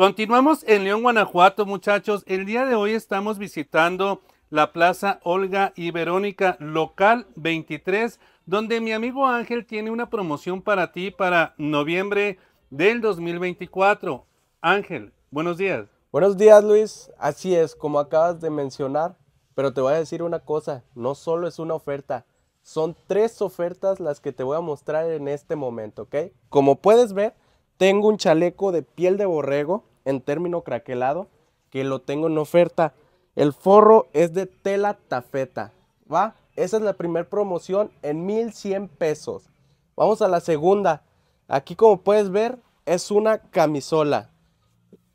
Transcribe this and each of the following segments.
Continuamos en León, Guanajuato, muchachos. El día de hoy estamos visitando la Plaza Olga y Verónica, local 23, donde mi amigo Ángel tiene una promoción para ti para noviembre del 2024. Ángel, buenos días. Buenos días, Luis. Así es, como acabas de mencionar, pero te voy a decir una cosa, no solo es una oferta, son tres ofertas las que te voy a mostrar en este momento, ¿ok? Como puedes ver, tengo un chaleco de piel de borrego, en término craquelado que lo tengo en oferta. El forro es de tela tafeta, ¿va? Esa es la primera promoción en 1100 pesos. Vamos a la segunda. Aquí como puedes ver es una camisola.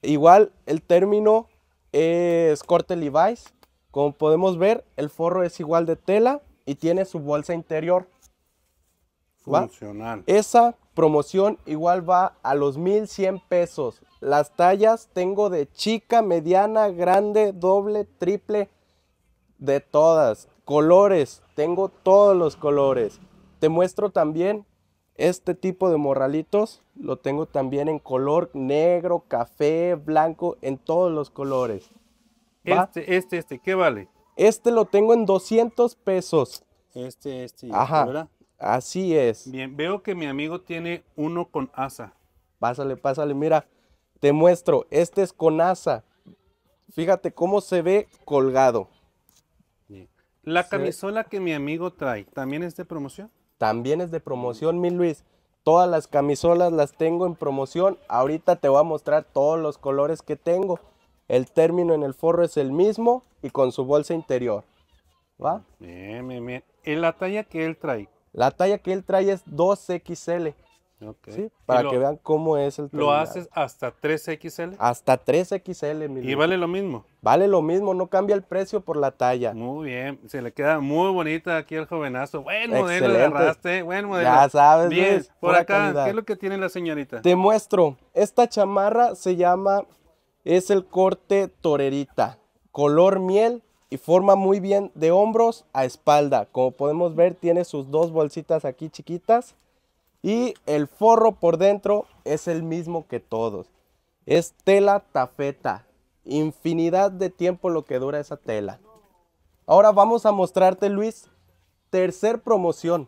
Igual el término es corte Levi's. Como podemos ver el forro es igual de tela y tiene su bolsa interior. Funcional. Esa promoción igual va a los 1100 pesos. Las tallas tengo de chica, mediana, grande, doble, triple, de todas. Colores, tengo todos los colores. Te muestro también este tipo de morralitos. Lo tengo también en color negro, café, blanco, en todos los colores. Este, este, este, ¿qué vale? Este lo tengo en 200 pesos. Este, este, este ¿verdad? Así es. Bien, veo que mi amigo tiene uno con asa. Pásale, pásale, mira. Te muestro, este es con asa. Fíjate cómo se ve colgado. La camisola que mi amigo trae, ¿también es de promoción? También es de promoción, mi Luis. Todas las camisolas las tengo en promoción. Ahorita te voy a mostrar todos los colores que tengo. El término en el forro es el mismo y con su bolsa interior. ¿Va? Bien, ¿Y la talla que él trae? La talla que él trae es 2XL. Para que vean cómo es el ¿Lo haces hasta 3XL? Hasta 3XL, mi ¿Y vale lo mismo? Vale lo mismo, no cambia el precio por la talla. Muy bien, se le queda muy bonita aquí al jovenazo. Buen modelo Excelente. agarraste, buen modelo. Ya sabes, bien. por acá, ¿qué es lo que tiene la señorita? Te muestro, esta chamarra se llama, es el corte torerita, color miel y forma muy bien de hombros a espalda. Como podemos ver, tiene sus dos bolsitas aquí chiquitas y el forro por dentro es el mismo que todos. Es tela tafeta. Infinidad de tiempo lo que dura esa tela. Ahora vamos a mostrarte, Luis, tercer promoción.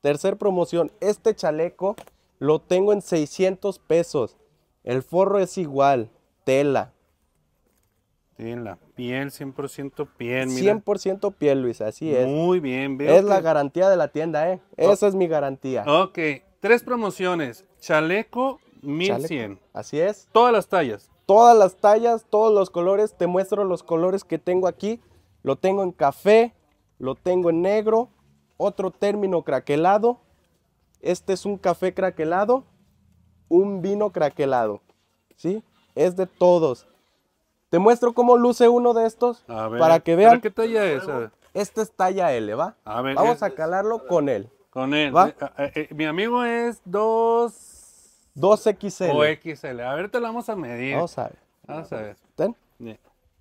Tercer promoción. Este chaleco lo tengo en 600 pesos. El forro es igual. Tela. Tela. Piel, 100% piel. 100% piel, Luis. Así es. Muy bien. Veo es la garantía de la tienda, ¿eh? Esa es mi garantía. Ok. Tres promociones. Chaleco 1100. Así es. Todas las tallas. Todas las tallas, todos los colores. Te muestro los colores que tengo aquí. Lo tengo en café, lo tengo en negro, otro término craquelado. Este es un café craquelado, un vino craquelado. ¿Sí? Es de todos. Te muestro cómo luce uno de estos para que vean. ¿Qué talla es? Este es talla L, ¿va? Vamos a calarlo con él. Con él. Eh, eh, eh, mi amigo es 2... xl O XL. A ver, te lo vamos a medir. Vamos a ver. Vamos a ver.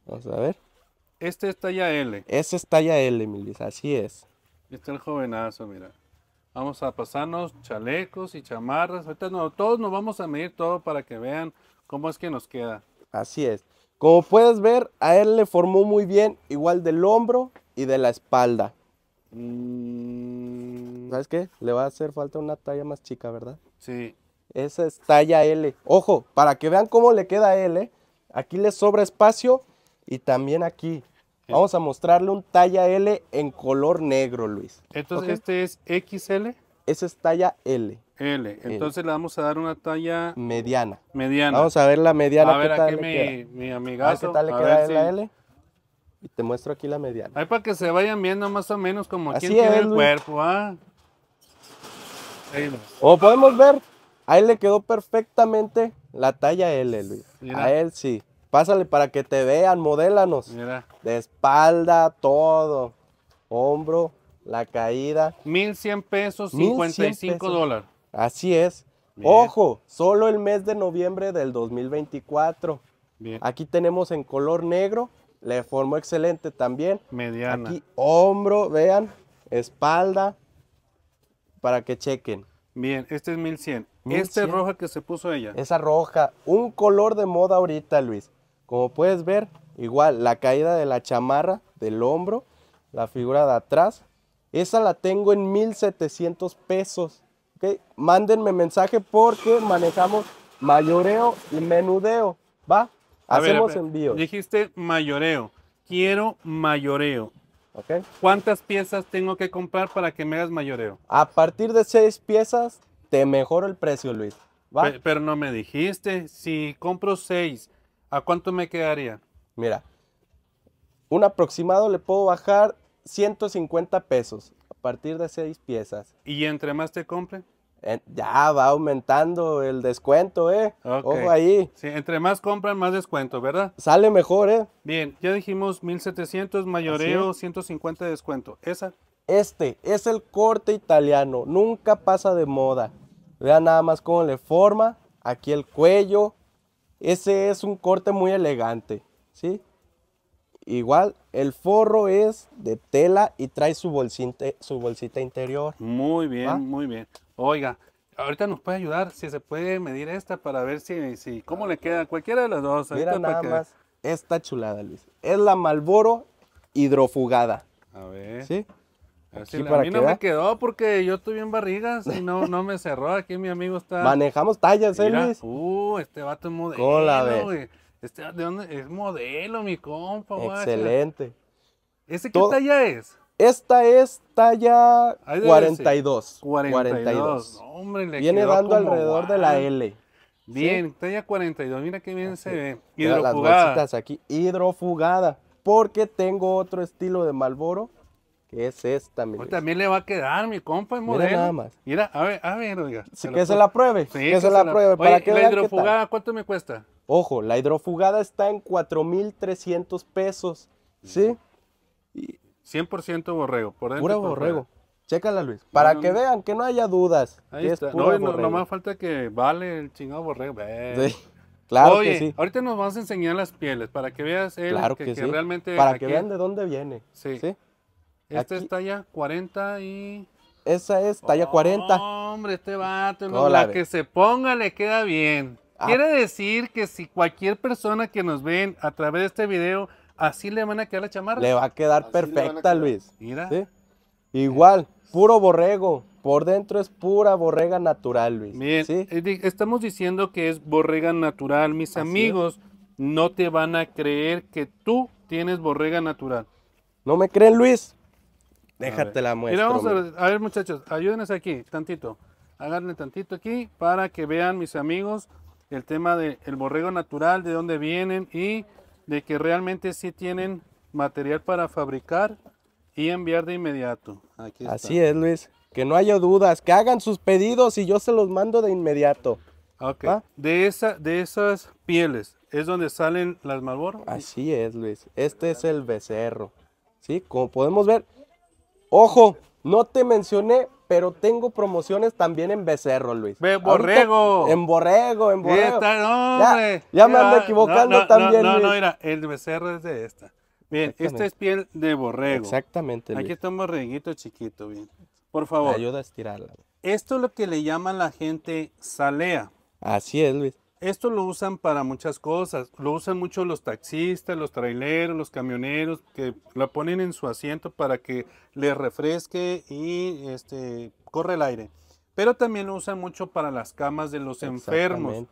Vamos a ver. Este es talla L. Ese es talla L, Milis, así es. Este es el jovenazo, mira. Vamos a pasarnos chalecos y chamarras. Ahorita no, todos nos vamos a medir todo para que vean cómo es que nos queda. Así es. Como puedes ver, a él le formó muy bien, igual del hombro y de la espalda. Mm, ¿Sabes qué? Le va a hacer falta una talla más chica, ¿verdad? Sí. Esa es talla L. Ojo, para que vean cómo le queda L. Aquí le sobra espacio y también aquí. Vamos a mostrarle un talla L en color negro, Luis. Entonces, ¿este es XL? Esa es talla L. L. Entonces le vamos a dar una talla... Mediana. Mediana. Vamos a ver la mediana. A ver, ¿qué tal mi, queda? A ver, ¿qué tal le queda L? y te muestro aquí la mediana. Ahí para que se vayan viendo más o menos como Así tiene el cuerpo, ¿ah? como podemos ver, ahí le quedó perfectamente la talla L, Luis. A él sí. Pásale para que te vean, modélanos. Mira. De espalda, todo. Hombro, la caída. 1100 pesos, 55 dólares. Así es. Ojo, solo el mes de noviembre del 2024. Bien. Aquí tenemos en color negro le formó excelente también. Mediana. Aquí hombro, vean, espalda, para que chequen. Bien, este es 1100. 1100. Esta roja que se puso ella. Esa roja, un color de moda ahorita, Luis. Como puedes ver, igual la caída de la chamarra, del hombro, la figura de atrás. Esa la tengo en 1700 pesos. ¿okay? Mándenme mensaje porque manejamos mayoreo y menudeo. ¿Va? Hacemos envíos. Dijiste mayoreo. Quiero mayoreo. ¿Cuántas piezas tengo que comprar para que me hagas mayoreo? A partir de seis piezas, te mejoro el precio, Luis. ¿Va? pero, no me dijiste. Si compro seis, ¿a cuánto me quedaría? Mira, un aproximado le puedo bajar 150 pesos a partir de seis piezas. ¿Y entre más te compre? ya va aumentando el descuento, ¿eh? Ojo ahí. Sí, entre más compran, más descuento, ¿verdad? Sale mejor, ¿eh? Bien, ya dijimos 1700, mayoreo, 150 descuento. ¿Esa? Este es el corte italiano, nunca pasa de moda. Vean nada más cómo le forma, aquí el cuello. Ese es un corte muy elegante, ¿sí? Igual, el forro es de tela y trae su, bolsita, su bolsita interior. Muy bien, muy bien. Oiga, ahorita nos puede ayudar si se puede medir esta para ver si, si cómo le queda cualquiera de las dos. Mira nada para más esta chulada, Luis. Es la Malboro hidrofugada. A ver. ¿Sí? Así, para a mí no me quedó porque yo estoy en barrigas y no, no me cerró. Aquí mi amigo está. Manejamos tallas, ¿eh, Luis? Uh, este vato es modelo. ¿Cómo la este, ¿de dónde? Es modelo, mi compa, Excelente. ¿Ese qué talla es? Esta es talla 42, 42. hombre, le Viene dando alrededor de la L. Bien, talla 42. Mira qué bien se ve. Hidrofugada. Las aquí, hidrofugada. Porque tengo otro estilo de Malboro, que es esta, mira. Pues también le va a quedar, mi compa, el modelo. Mira nada más. Mira, a ver, a ver, Sí, que, se la, sí, que, se, la pruebe. la pruebe. la hidrofugada, ¿cuánto me cuesta? Ojo, la hidrofugada está en 4,300 pesos, ¿sí? Mm. Y 100% borrego. Por dentro, puro borrego. Chécala, Luis. Para que vean, que no haya dudas. Ahí está. no, no, más falta que vale el chingado borrego. Sí, claro que sí. Ahorita nos vas a enseñar las pieles para que veas el, que, realmente. Para que vean de dónde viene. Sí. Esta es talla 40 y. Esa es talla oh, 40. Hombre, este vato, no, la, la que se ponga le queda bien. Ah. Quiere decir que si cualquier persona que nos ven a través de este video Así le van a quedar la chamarra. Le va a quedar perfecta, Luis. Mira. Igual, puro borrego. Por dentro es pura borrega natural, Luis. Bien, eh, estamos diciendo que es borrega natural. Mis amigos no te van a creer que tú tienes borrega natural. ¿No me creen, Luis? Déjate la muestra. Mira, vamos a ver, a ver, muchachos, ayúdenos aquí, tantito. Háganle tantito aquí para que vean, mis amigos, el tema del borrego natural, de dónde vienen y de que realmente sí tienen material para fabricar y enviar de inmediato. Así es, Luis. Que no haya dudas, que hagan sus pedidos y yo se los mando de inmediato. Ok, De, esa, de esas pieles, ¿es donde salen las Marlboro? Así es, Luis. Este es el becerro. ¿Sí? Como podemos ver, ojo, no te mencioné pero tengo promociones también en Becerro, Luis. Borrego. en Borrego, en Borrego. ya, me ando equivocando también, no, No, no, mira, el Becerro es de esta. Bien, esta es piel de borrego. Exactamente. Luis. Aquí está un borreguito chiquito, bien. Por favor. ayuda a estirarla. Esto es lo que le llaman la gente salea. Así es, Luis esto lo usan para muchas cosas. Lo usan mucho los taxistas, los traileros, los camioneros, que la ponen en su asiento para que le refresque y este, corre el aire. Pero también lo usan mucho para las camas de los enfermos.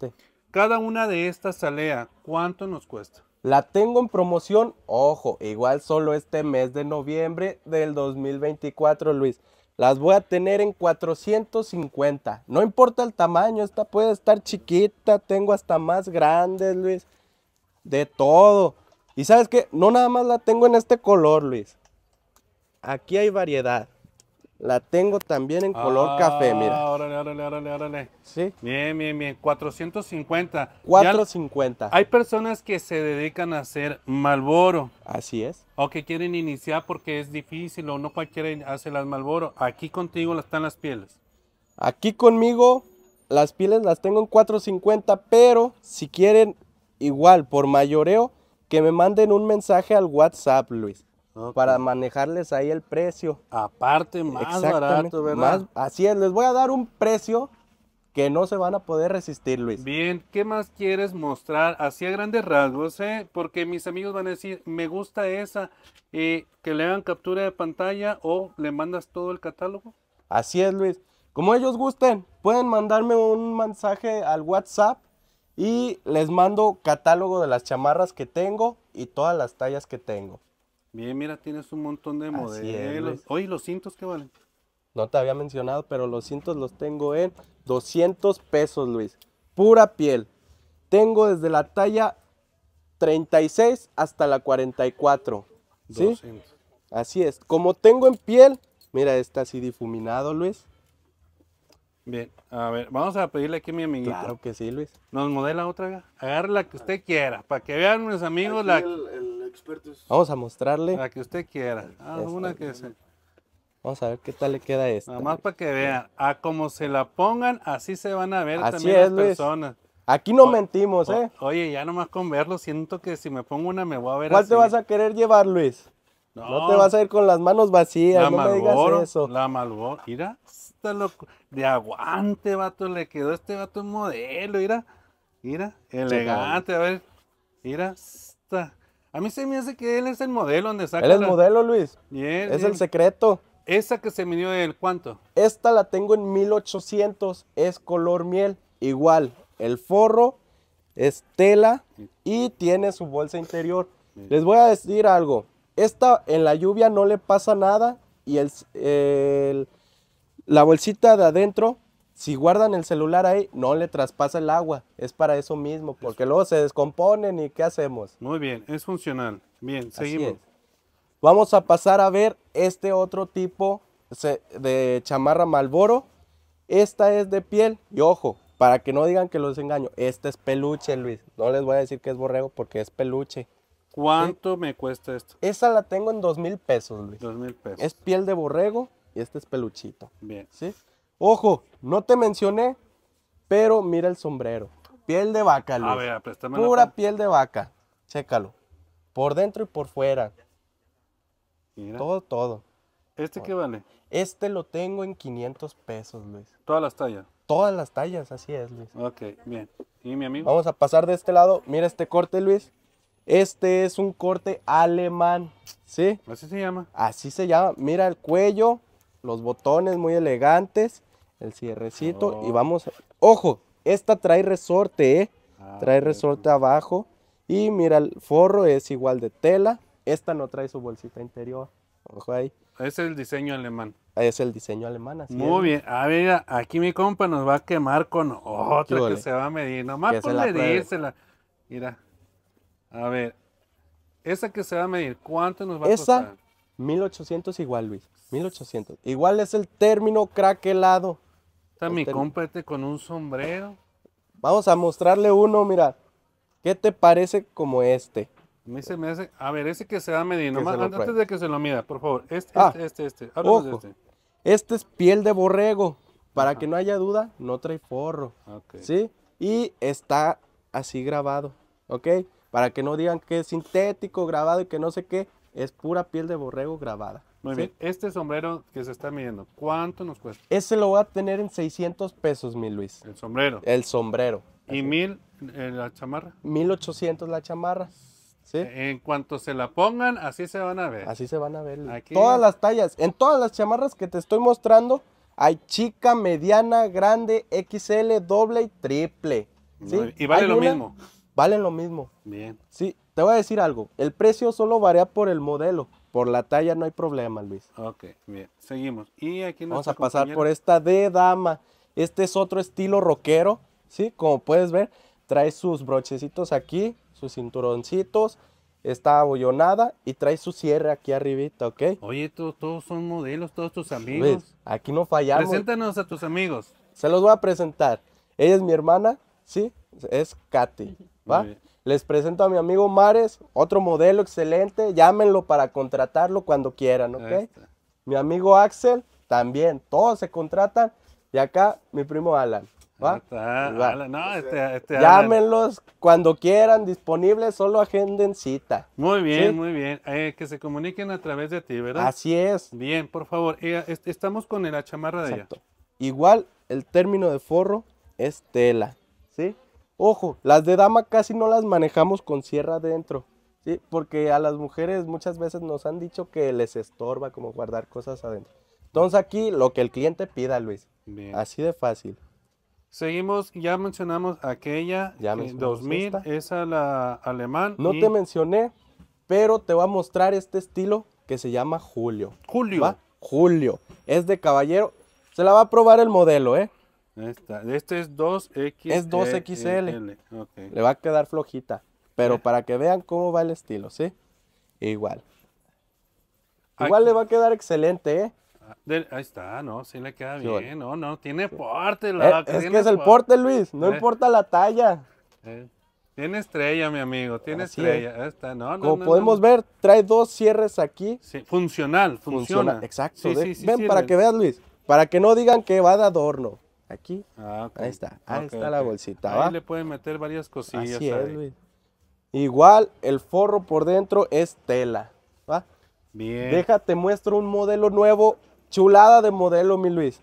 Cada una de estas salea, ¿cuánto nos cuesta? La tengo en promoción, ojo, igual solo este mes de noviembre del 2024, Luis. Las voy a tener en 450. No importa el tamaño, esta puede estar chiquita, tengo hasta más grandes, Luis. De todo. Y sabes que no nada más la tengo en este color, Luis. Aquí hay variedad. La tengo también en color ah, café, mira. Órale, órale, órale, órale. Sí. Bien, bien, bien. 450. 450. hay personas que se dedican a hacer malboro. Así es. O que quieren iniciar porque es difícil o no quieren hacer las malboro. Aquí contigo están las pieles. Aquí conmigo las pieles las tengo en 450, pero si quieren igual por mayoreo, que me manden un mensaje al WhatsApp, Luis. Para manejarles ahí el precio. Aparte, más barato, ¿verdad? así es, les voy a dar un precio que no se van a poder resistir, Luis. Bien, ¿qué más quieres mostrar? Así a grandes rasgos, ¿eh? Porque mis amigos van a decir, me gusta esa, eh, que le hagan captura de pantalla o le mandas todo el catálogo. Así es, Luis. Como ellos gusten, pueden mandarme un mensaje al WhatsApp y les mando catálogo de las chamarras que tengo y todas las tallas que tengo. Bien, mira, tienes un montón de modelos. Oye, ¿los cintos qué valen? No te había mencionado, pero los cintos los tengo en 200 pesos, Luis. Pura piel. Tengo desde la talla 36 hasta la 44. ¿Sí? 200. Así es. Como tengo en piel, mira, está así difuminado, Luis. Bien, a ver, vamos a pedirle aquí a mi amiguito. Claro que sí, Luis. Nos modela otra, Agarra la que usted quiera, para que vean mis amigos la expertos. Vamos a mostrarle. La que usted quiera. Ah, que Vamos a ver qué tal le queda esta. Nada más para que vean. A como se la pongan, así se van a ver también las personas. Aquí no mentimos, ¿eh? oye, ya nomás con verlo, siento que si me pongo una me voy a ver ¿Cuál te vas a querer llevar, Luis? No, te vas a ir con las manos vacías, la no eso. La mira, está loco. De aguante, vato, le quedó este vato un modelo, mira. Mira, elegante, a ver. Mira, está. A mí se me hace que él es el modelo donde saca. Él es modelo, Luis. es el secreto. Esa que se midió él, ¿cuánto? Esta la tengo en 1800, es color miel. Igual, el forro es tela y tiene su bolsa interior. Les voy a decir algo. Esta en la lluvia no le pasa nada y la bolsita de adentro si guardan el celular ahí, no le traspasa el agua. Es para eso mismo, porque luego se descomponen y ¿qué hacemos? Muy bien, es funcional. Bien, seguimos. Vamos a pasar a ver este otro tipo de chamarra Malboro. Esta es de piel y ojo, para que no digan que los engaño, esta es peluche, Luis. No les voy a decir que es borrego porque es peluche. ¿Cuánto me cuesta esto? Esa la tengo en dos mil pesos, Luis. Dos mil pesos. Es piel de borrego y este es peluchito. Bien. ¿Sí? Ojo, no te mencioné, pero mira el sombrero. Piel de vaca, Luis. A ver, préstame Pura piel de vaca. Chécalo. Por dentro y por fuera. Mira. Todo, todo. ¿Este qué vale? Este lo tengo en 500 pesos, Luis. ¿Todas las tallas? Todas las tallas, así es, Luis. Ok, bien. ¿Y mi amigo? Vamos a pasar de este lado. Mira este corte, Luis. Este es un corte alemán, ¿sí? Así se llama. Así se llama. Mira el cuello, los botones muy elegantes. El cierrecito y oh. vamos. Ojo, esta trae resorte, ¿eh? Ah, trae resorte abajo. Y mira, el forro es igual de tela. Esta no trae su bolsita interior. Ojo ahí. Es el diseño alemán. Ah, es el diseño alemán, así Muy bien. Ah, a ver, aquí mi compa nos va a quemar con otra que se va a medir. Nomás ponle dísela. Mira. A ver. Esa que se va a medir, ¿cuánto nos va a costar? Esa, 1800 igual, Luis. 1800. Igual es el término craquelado. Está mi este con un sombrero. Vamos a mostrarle uno, mira. ¿Qué te parece como este? A me ver, ese que se da a antes de que se lo mida, por favor. Este, ah, este, este. Este. este. este. es piel de borrego. Para que no haya duda, no trae forro. ¿Sí? Y está así grabado. Para que no digan que es sintético, grabado y que no sé qué. Es pura piel de borrego grabada. Muy bien. Este sombrero que se está midiendo, ¿cuánto nos cuesta? Ese lo va a tener en 600 pesos, mi Luis. El sombrero. El sombrero. ¿Y mil eh, la chamarra? 1800 la chamarra. ¿Sí? En cuanto se la pongan, así se van a ver. Así se van a ver. Todas las tallas, en todas las chamarras que te estoy mostrando, hay chica, mediana, grande, XL, doble y triple. ¿sí? Y vale lo mismo. Vale lo mismo. Bien. Sí, te voy a decir algo. El precio solo varía por el modelo. Por la talla no hay problema, Luis. Ok, bien. Seguimos. Y aquí Vamos a pasar por esta de dama. Este es otro estilo rockero, ¿sí? Como puedes ver, trae sus brochecitos aquí, sus cinturoncitos, está abollonada y trae su cierre aquí arribita, ¿ok? Oye, todos, son modelos, todos tus pues, amigos. aquí no fallamos. Preséntanos a tus amigos. Se los voy a presentar. Ella es mi hermana, ¿sí? Es Katy, ¿va? Les presento a mi amigo Mares, otro modelo excelente. Llámenlo para contratarlo cuando quieran, ¿ok? Mi amigo Axel, también. Todos se contratan. Y acá mi primo Alan. ¿va? no, este, este Llámenlos cuando quieran, disponibles, solo agenden cita. Muy bien, muy bien. Eh, que se comuniquen a través de ti, ¿verdad? Así es. Bien, por favor. Eh, estamos con la chamarra de Igual, el término de forro es tela, ¿sí? Ojo, las de dama casi no las manejamos con sierra adentro. ¿sí? Porque a las mujeres muchas veces nos han dicho que les estorba como guardar cosas adentro. Entonces aquí lo que el cliente pida, Luis. Así de fácil. Seguimos, ya mencionamos aquella, ya 2000, eh, esa esa la alemán. No te mencioné, pero te voy a mostrar este estilo que se llama Julio. Julio. Julio. Es de caballero. Se la va a probar el modelo, ¿eh? Esta. Este es 2XL. E e. Es 2XL. E le va a quedar flojita. Pero para que vean cómo va el estilo, ¿sí? Igual. Igual le va a quedar excelente, ¿eh? Ah, ahí está, no, sí le queda bien, no, no, tiene porte. Eh, la, es que es el porte, Luis, no eh. importa la talla. Eh, tiene estrella, mi amigo, tiene estrella. Ahí está. No, no, Como podemos ver, trae dos cierres aquí. Sí. Funcional, funciona. Exacto. ven, para que veas, Luis, para que no digan que va de adorno aquí. Ah, ahí está, ahí está la bolsita. le pueden meter varias cosillas. Igual el forro por dentro es tela, ¿va? Bien. Déjate, muestro un modelo nuevo, chulada de modelo, mi Luis.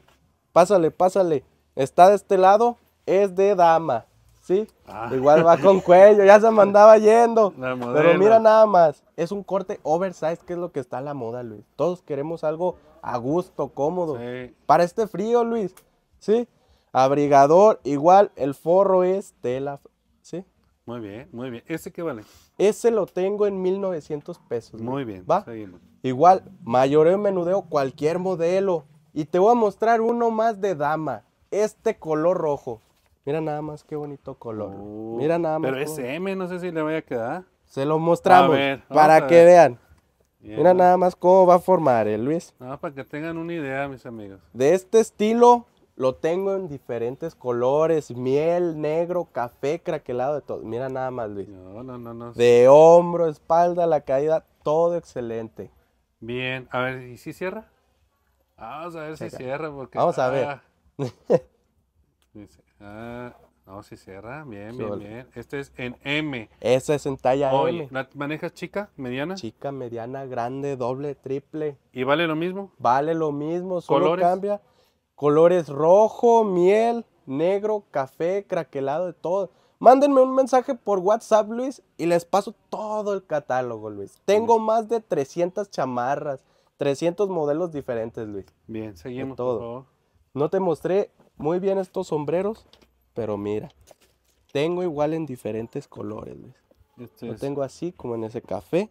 Pásale, pásale. Está de este lado, es de dama, ¿sí? Ah. Igual va con cuello, ya se mandaba yendo. Pero mira nada más, es un corte oversize, que es lo que está a la moda, Luis. Todos queremos algo a gusto, cómodo. Para este frío, Luis, ¿sí? Abrigador, igual, el forro es tela. ¿Sí? Muy bien, muy bien. ¿Ese qué vale? Ese lo tengo en 1900 pesos. Muy bien, ¿va? Seguimos. Igual, mayoreo menudeo, cualquier modelo. Y te voy a mostrar uno más de dama. Este color rojo. Mira nada más qué bonito color. Oh, Mira nada más. Pero ese M, no sé si le voy a quedar. Se lo mostramos para que vean. Mira nada más cómo va a formar, ¿eh, Luis. para que tengan una idea, mis amigos. De este estilo lo tengo en diferentes colores, miel, negro, café, craquelado, de todo. Mira nada más, Luis. No, no, no, no. De hombro, espalda, la caída, todo excelente. Bien, a ver, ¿y si cierra? Vamos a ver si cierra porque... Vamos a ver. ah, no, si cierra, bien, bien, bien. Este es en M. Esa es en talla M. ¿La manejas chica, mediana? Chica, mediana, grande, doble, triple. ¿Y vale lo mismo? Vale lo mismo, solo ¿Colores? cambia colores rojo, miel, negro, café, craquelado, de todo. Mándenme un mensaje por WhatsApp, Luis, y les paso todo el catálogo, Luis. Tengo más de 300 chamarras, 300 modelos diferentes, Luis. Bien, seguimos. todo. No te mostré muy bien estos sombreros, pero mira, tengo igual en diferentes colores, Luis. Este lo tengo así como en ese café.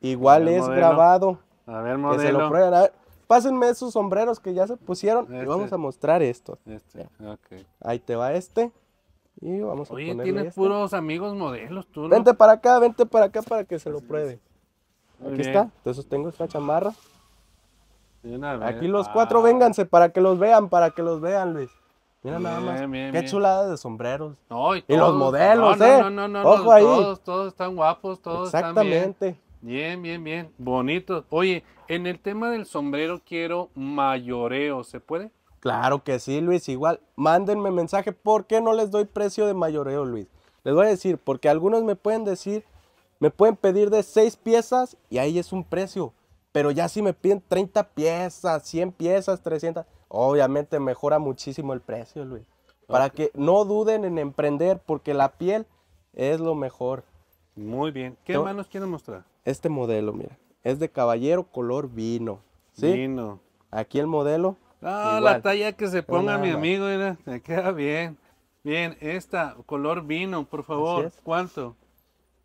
Igual es grabado. A ver, modelo. lo A Pásenme esos sombreros que ya se pusieron y este. vamos a mostrar esto este, Ahí te va este. Y vamos Oye, Oye, tienes este. puros amigos modelos, tú. Vente para acá, vente para acá para que se lo pruebe. Aquí está, Entonces tengo esta chamarra. Aquí los ah. cuatro, vénganse para que los vean, para que los vean, Luis. Mira nada más. Qué chulada de sombreros. No, y, los modelos, ¿eh? Ojo ahí. Todos, están guapos, todos Exactamente. Están Bien, bien, bien. Bonito. Oye, en el tema del sombrero quiero mayoreo, ¿se puede? Claro que sí, Luis. Igual, mándenme mensaje. ¿Por qué no les doy precio de mayoreo, Luis? Les voy a decir, porque algunos me pueden decir, me pueden pedir de 6 piezas y ahí es un precio. Pero ya si me piden 30 piezas, 100 piezas, 300, obviamente mejora muchísimo el precio, Luis. Para que no duden en emprender, porque la piel es lo mejor. Muy bien. ¿Qué más manos quieren mostrar? este modelo, mira. Es de caballero color vino. ¿sí? Vino. Aquí el modelo. Ah, la talla que se ponga mi amigo, mira, me queda bien. Bien, esta color vino, por favor. ¿Cuánto?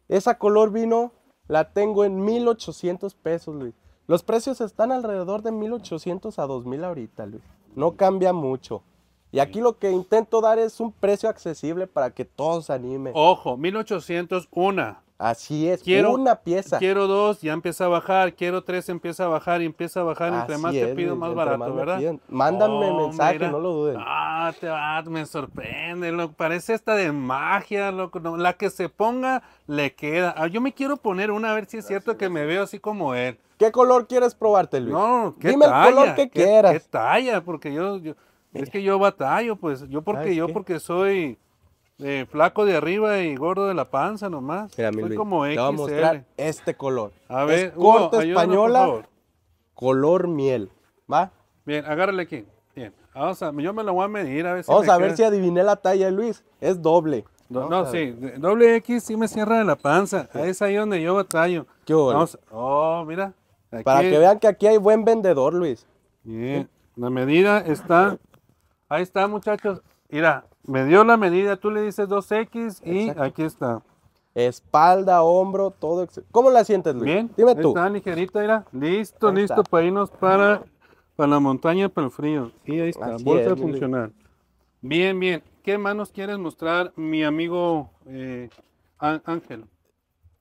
Esa color vino la tengo en 1800 pesos, Luis. Los precios están alrededor de 1800 a 2000 ahorita, Luis. No cambia mucho. Y aquí lo que intento dar es un precio accesible para que todos se animen. Ojo, 1800 una. Así es, quiero, una pieza. Quiero dos, ya empieza a bajar, quiero tres, empieza a bajar y empieza a bajar. entre más te pido, más barato, ¿verdad? Mándame oh, mensaje, no lo dudes. Ah, te me sorprende, Parece esta de magia, loco. la que se ponga, le queda. Ah, yo me quiero poner una, a ver si es cierto que me veo así como él. ¿Qué color quieres probarte, Luis? No, ¿qué Dime el color que quieras. ¿Qué talla? Porque yo, es que yo batallo, pues. Yo porque yo, porque soy flaco de arriba y gordo de la panza nomás. Mira, como Te voy a mostrar este color. A ver, corta española, color miel. ¿Va? Bien, agárrale aquí. Bien. yo me lo voy a medir a ver si Vamos a ver si adiviné la talla, Luis. Es doble. no, sí, doble X sí me cierra de la panza. Es ahí donde yo batallo. ¿Qué Vamos, Oh, mira. Para que vean que aquí hay buen vendedor, Luis. Bien. La medida está. Ahí está, muchachos mira, me dio la medida, tú le dices 2X y aquí está. Espalda, hombro, todo. ¿Cómo la sientes, Luis? Bien, dime tú. Está ligerita, mira. Listo, listo para irnos para, la montaña, para el frío. Y ahí está, Vuelve a funcionar. Bien, bien. ¿Qué manos quieres mostrar, mi amigo eh, Ángel?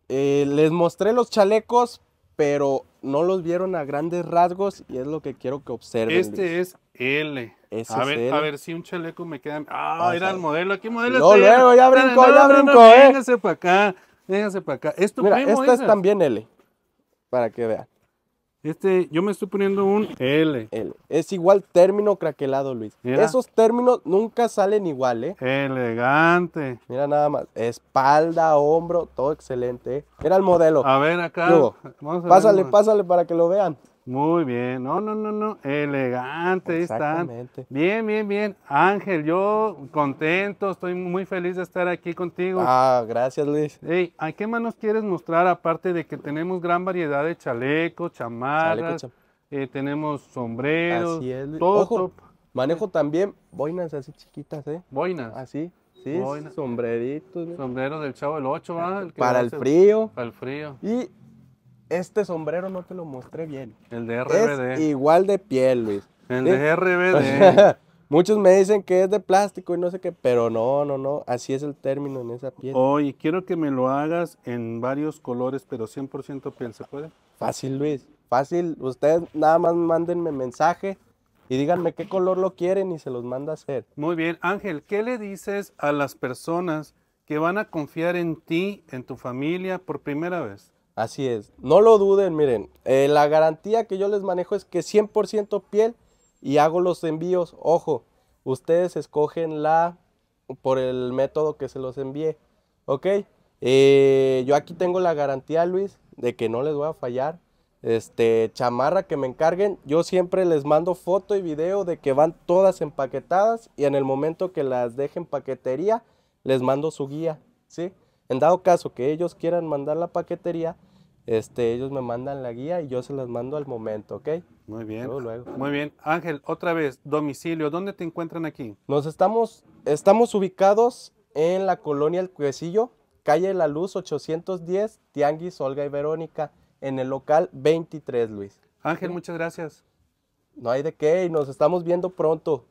Eh, les mostré los chalecos, pero no los vieron a grandes rasgos y es lo que quiero que observen. Este es L. A ver, si un chaleco me queda. Ah, ah era el modelo. Aquí modelo No, luego ya brincó, ya brincó, eh. para acá, Déjense para acá. Esto esta es también L. Para que vean. Este, yo me estoy poniendo un L. Es igual término craquelado, Luis. Esos términos nunca salen igual, ¿eh? Elegante. Mira nada más. Espalda, hombro, todo excelente. Eh. Era el modelo. A ver acá. pásale, pásale para que lo vean. Muy bien, no, no, no, no, elegante, ahí están. Bien, bien, bien. Ángel, yo contento, estoy muy feliz de estar aquí contigo. Ah, gracias Luis. Ey, ¿a qué más nos quieres mostrar aparte de que tenemos gran variedad de chalecos, chamarras, eh, tenemos sombreros, Así es, todo Ojo, manejo también boinas así chiquitas, ¿eh? Boinas. Así. Ah, sí, sombreritos. Sombrero del Chavo del 8, ¿ah? Para el frío. Para el frío. Y este sombrero no te lo mostré bien. El de RBD. Es igual de piel, Luis. El de RBD. Muchos me dicen que es de plástico y no sé qué, pero no, no, no, así es el término en esa piel. Oye, quiero que me lo hagas en varios colores, pero 100% piel, ¿se puede? Fácil, Luis, fácil. Ustedes nada más mándenme mensaje y díganme qué color lo quieren y se los manda a hacer. Muy bien, Ángel, ¿qué le dices a las personas que van a confiar en ti, en tu familia, por primera vez? Así es. No lo duden, miren. Eh, la garantía que yo les manejo es que 100% piel y hago los envíos. Ojo, ustedes escogen la por el método que se los envíe. ¿Ok? Eh, yo aquí tengo la garantía, Luis, de que no les voy a fallar. Este, chamarra que me encarguen, yo siempre les mando foto y video de que van todas empaquetadas y en el momento que las dejen paquetería, les mando su guía, ¿sí? En dado caso que ellos quieran mandar la paquetería, este, ellos me mandan la guía y yo se las mando al momento, ¿ok? Muy bien. Luego, Muy bien. Ángel, otra vez, domicilio, ¿dónde te encuentran aquí? Nos estamos, estamos ubicados en la colonia El Cuecillo, calle La Luz 810, Tianguis Olga y Verónica, en el local 23, Luis. Ángel, muchas gracias. No hay de qué, y nos estamos viendo pronto.